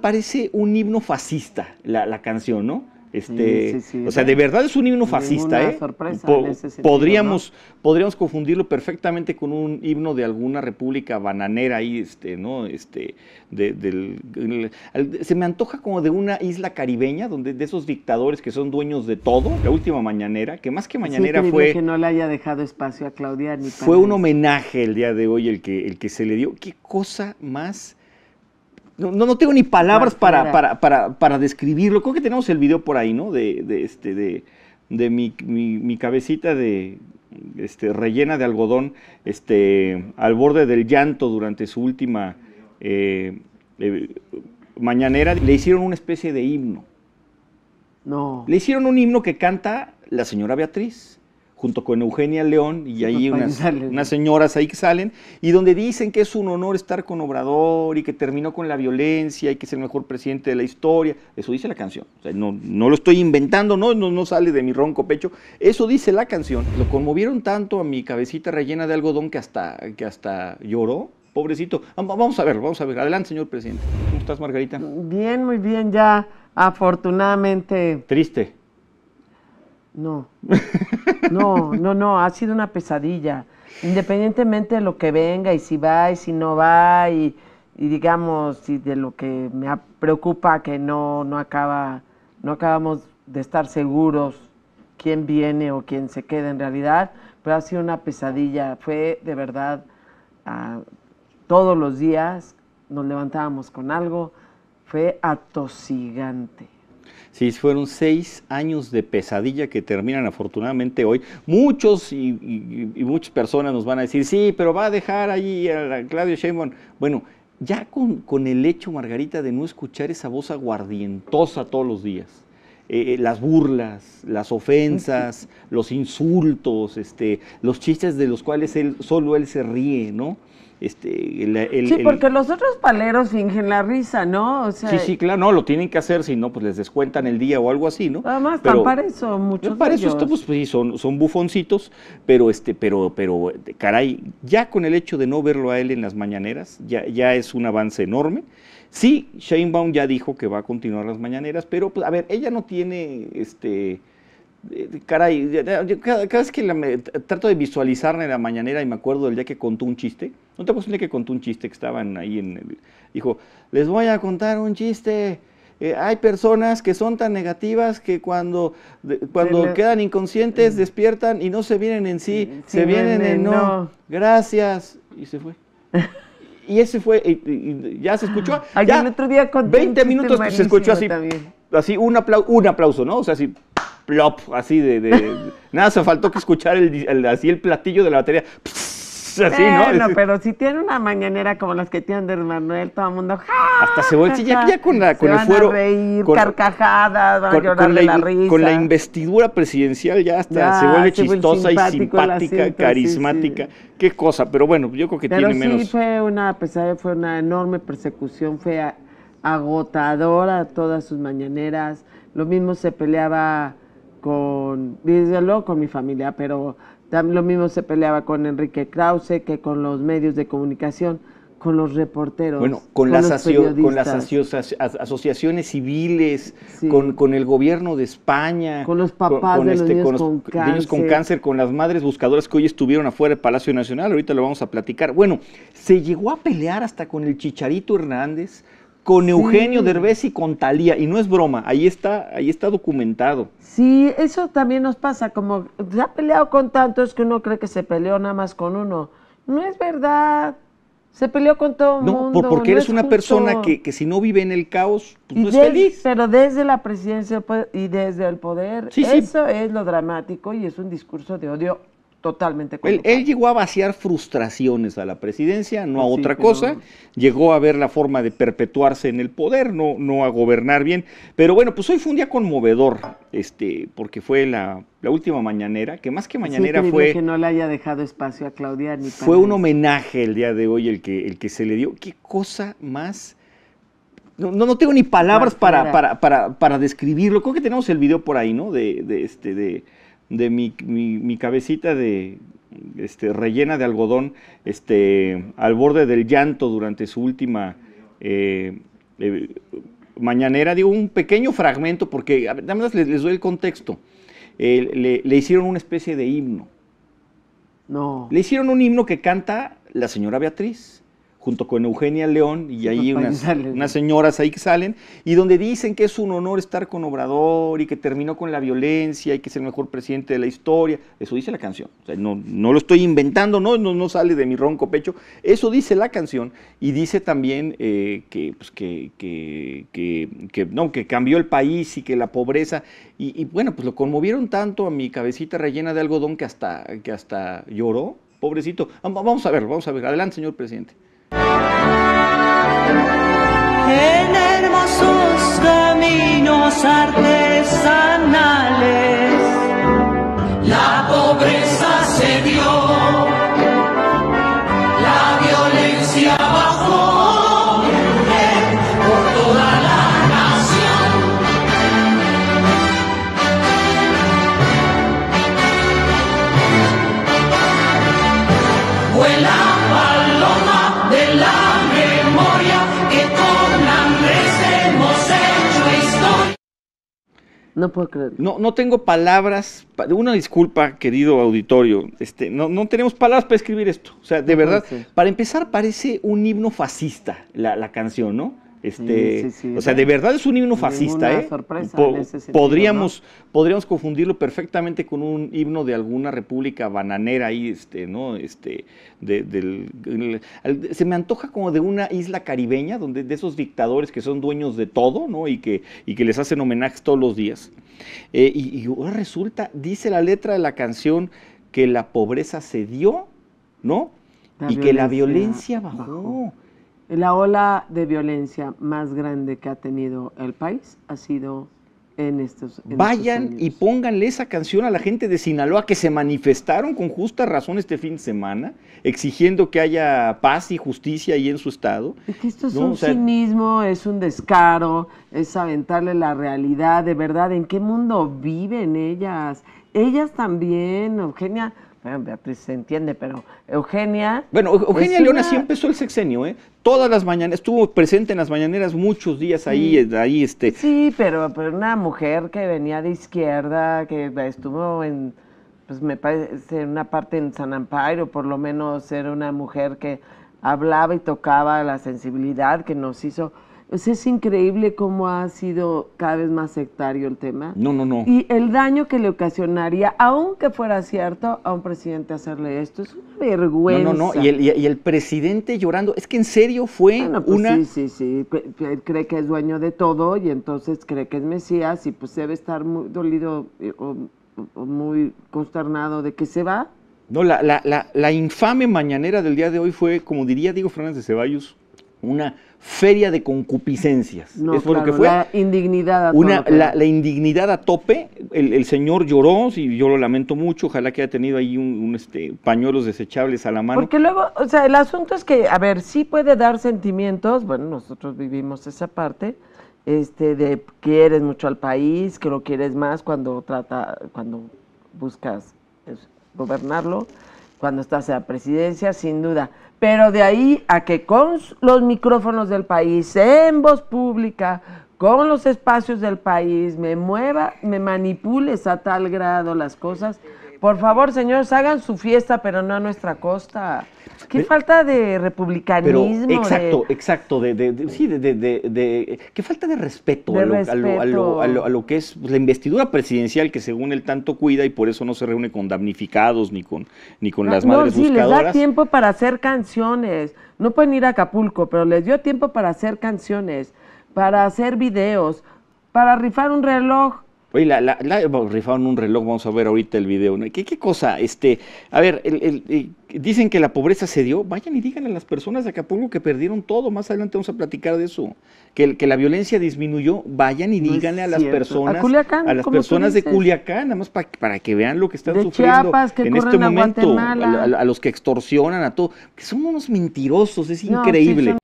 parece un himno fascista la, canción, ¿no? Este, o sea, de verdad es un himno fascista, ¿eh? Sorpresa podríamos, podríamos confundirlo perfectamente con un himno de alguna república bananera ahí, este, ¿no? Este, del, se me antoja como de una isla caribeña, donde de esos dictadores que son dueños de todo, la última mañanera, que más que mañanera fue. que no le haya dejado espacio a Claudia Fue un homenaje el día de hoy el que, el que se le dio. Qué cosa más no, tengo ni palabras para, para, describirlo. Creo que tenemos el video por ahí, ¿no? De, de este, de, mi, mi, cabecita de este, rellena de algodón este, al borde del llanto durante su última eh, eh, mañanera. Le hicieron una especie de himno. No. Le hicieron un himno que canta la señora Beatriz junto con Eugenia León y hay unas, unas, señoras ahí que salen, y donde dicen que es un honor estar con Obrador y que terminó con la violencia y que es el mejor presidente de la historia. Eso dice la canción. no, no lo estoy inventando, no, no, sale de mi ronco pecho. Eso dice la canción. Lo conmovieron tanto a mi cabecita rellena de algodón que hasta, que hasta lloró. Pobrecito. Vamos a ver, vamos a ver. Adelante, señor presidente. ¿Cómo estás, Margarita? Bien, muy bien, ya afortunadamente. Triste. No, no, no, no, ha sido una pesadilla. Independientemente de lo que venga y si va y si no va y, digamos y de lo que me preocupa que no, no acaba, no acabamos de estar seguros quién viene o quién se queda en realidad, pero ha sido una pesadilla. Fue de verdad ah, todos los días nos levantábamos con algo, fue atosigante. Sí, fueron seis años de pesadilla que terminan afortunadamente hoy. Muchos y, muchas personas nos van a decir, sí, pero va a dejar ahí a Claudio Sheinbaum. Bueno, ya con, el hecho, Margarita, de no escuchar esa voz aguardientosa todos los días, eh, eh, las burlas, las ofensas, los insultos, este, los chistes de los cuales él, solo él se ríe, ¿no? Este, sí, porque los otros paleros fingen la risa, ¿no? sí, sí, claro, no, lo tienen que hacer, si no, pues les descuentan el día o algo así, ¿no? Además, tan para eso, muchos. Para eso pues, sí, son, son bufoncitos, pero este, pero, pero, caray, ya con el hecho de no verlo a él en las mañaneras, ya, ya es un avance enorme. Sí, Shane Baum ya dijo que va a continuar las mañaneras, pero pues, a ver, ella no tiene este caray, cada, vez que trato de visualizarme en la mañanera y me acuerdo del día que contó un chiste, no te acuerdas un día que contó un chiste que estaban ahí en el, dijo, les voy a contar un chiste. Eh, hay personas que son tan negativas que cuando, cuando quedan inconscientes, mm. despiertan y no se vienen en sí, se vienen en no, gracias, y se fue. y ese fue, y, ya se escuchó. el otro día 20 minutos que pues, se escuchó así, así un, un aplauso, ¿no? O sea, así, así de... nada, se faltó que escuchar el, así el platillo de la batería. así, bueno, pero si tiene una mañanera como las que tiene Andrés Manuel, todo el mundo... Hasta se vuelve con, la, el carcajadas, a llorar la, risa. Con la investidura presidencial ya hasta se vuelve chistosa y simpática, carismática. Qué cosa, pero bueno, yo creo que pero tiene sí, menos... fue una, fue una enorme persecución, fue agotadora todas sus mañaneras. Lo mismo se peleaba con, desde con mi familia, pero lo mismo se peleaba con Enrique Krause que con los medios de comunicación, con los reporteros. Bueno, con, las, con las asociaciones civiles, con, el gobierno de España. Con los papás de los este, niños con cáncer, con las madres buscadoras que hoy estuvieron afuera del Palacio Nacional, ahorita lo vamos a platicar. Bueno, se llegó a pelear hasta con el Chicharito Hernández, con Eugenio Derbez y con Talía. Y no es broma, ahí está, ahí está documentado. Sí, eso también nos pasa, como se ha peleado con tantos que uno cree que se peleó nada más con uno. No es verdad. Se peleó con todo no, mundo. porque eres una persona que, si no vive en el caos, pues no es feliz. Pero desde la presidencia pues, y desde el poder, eso es lo dramático y es un discurso de odio totalmente él, él, llegó a vaciar frustraciones a la presidencia, no a otra cosa. Llegó a ver la forma de perpetuarse en el poder, no, no a gobernar bien. Pero bueno, pues hoy fue un día conmovedor, este, porque fue la, última mañanera, que más que mañanera fue. que no le haya dejado espacio a Claudia Fue un homenaje el día de hoy el que, el que se le dio. Qué cosa más. No, no, tengo ni palabras para para, describirlo. Creo que tenemos el video por ahí, ¿no? De, de este, de de mi, cabecita de, este, rellena de algodón este, al borde del llanto durante su última eh, eh, mañanera. Digo, un pequeño fragmento porque, además les, les doy el contexto. Eh, le, le, hicieron una especie de himno. No. Le hicieron un himno que canta la señora Beatriz junto con Eugenia León, y ahí unas, señoras ahí que salen, y donde dicen que es un honor estar con Obrador y que terminó con la violencia y que es el mejor presidente de la historia. Eso dice la canción. no, no lo estoy inventando, no, no, sale de mi ronco pecho. Eso dice la canción y dice también eh, que, pues, que, no, que cambió el país y que la pobreza. Y, bueno, pues lo conmovieron tanto a mi cabecita rellena de algodón que hasta, que hasta lloró. Pobrecito. Vamos a ver, vamos a ver. Adelante, señor presidente. En hermosos caminos artesanales, la pobreza se dio, la violencia bajó. por toda la nación. No puedo No, tengo palabras. Una disculpa, querido auditorio. Este, no, no tenemos palabras para escribir esto. O sea, de verdad. Para empezar, parece un himno fascista la canción, ¿no? Este, o sea, de verdad es un himno fascista, ¿eh? podríamos, podríamos confundirlo perfectamente con un himno de alguna república bananera ahí, este, ¿no? Este, del, se me antoja como de una isla caribeña, donde de esos dictadores que son dueños de todo, ¿no? Y que, y que les hacen homenajes todos los días. Eh, y, oh, resulta, dice la letra de la canción, que la pobreza se dio, ¿no? y que la violencia bajó. La ola de violencia más grande que ha tenido el país ha sido en estos. Vayan y pónganle esa canción a la gente de Sinaloa que se manifestaron con justa razón este fin de semana, exigiendo que haya paz y justicia ahí en su estado. Es que esto es un cinismo, es un descaro, es aventarle la realidad, de verdad. ¿En qué mundo viven ellas? Ellas también, Eugenia. ¿eh? Beatriz se entiende, pero Eugenia. Bueno, Eugenia Leona sí empezó el sexenio, ¿eh? Todas las mañanas, estuvo presente en las mañaneras muchos días ahí, eh, ahí este. Sí, pero, pero, una mujer que venía de izquierda, que estuvo en, pues me parece, en una parte en San Amparo, por lo menos era una mujer que hablaba y tocaba la sensibilidad que nos hizo pues es increíble cómo ha sido cada vez más sectario el tema. No, no, no. Y el daño que le ocasionaría, aunque fuera cierto, a un presidente hacerle esto, es una vergüenza. No, no, no. Y el, y el presidente llorando, es que en serio fue pues una... Sí, sí, sí. Cree que es dueño de todo y entonces cree que es Mesías y pues debe estar muy dolido o, muy consternado de que se va. No, la, la, la, la infame mañanera del día de hoy fue, como diría Diego Fernández de Ceballos, una feria de concupiscencias. lo que fue. La indignidad a La, indignidad a tope. El, señor lloró, y yo lo lamento mucho. Ojalá que haya tenido ahí un, este, pañuelos desechables a la mano. Porque luego, o sea, el asunto es que, a ver, sí puede dar sentimientos. Bueno, nosotros vivimos esa parte. Este, de quieres mucho al país, que lo quieres más cuando trata, cuando buscas pues, gobernarlo, cuando estás en la presidencia, sin duda pero de ahí a que con los micrófonos del país, en voz pública, con los espacios del país, me mueva, me manipules a tal grado las cosas, por favor, señores, hagan su fiesta, pero no a nuestra costa. Qué falta de republicanismo. exacto, exacto. De, de, de de, Qué falta de respeto, a lo, que es la investidura presidencial que según él tanto cuida y por eso no se reúne con damnificados ni con, ni con las madres no, sí, les da tiempo para hacer canciones. No pueden ir a Acapulco, pero les dio tiempo para hacer canciones, para hacer videos, para rifar un reloj Oye, la, la, la, rifaron un reloj, vamos a ver ahorita el video. ¿Qué, cosa? Este, a ver, dicen que la pobreza se dio. Vayan y díganle a las personas de Acapulco que perdieron todo. Más adelante vamos a platicar de eso. Que, la violencia disminuyó. Vayan y díganle a las personas. A, las personas de Culiacán, nada más para, para que vean lo que están sufriendo en este momento. A, los que extorsionan, a todo. Que son unos mentirosos, es increíble.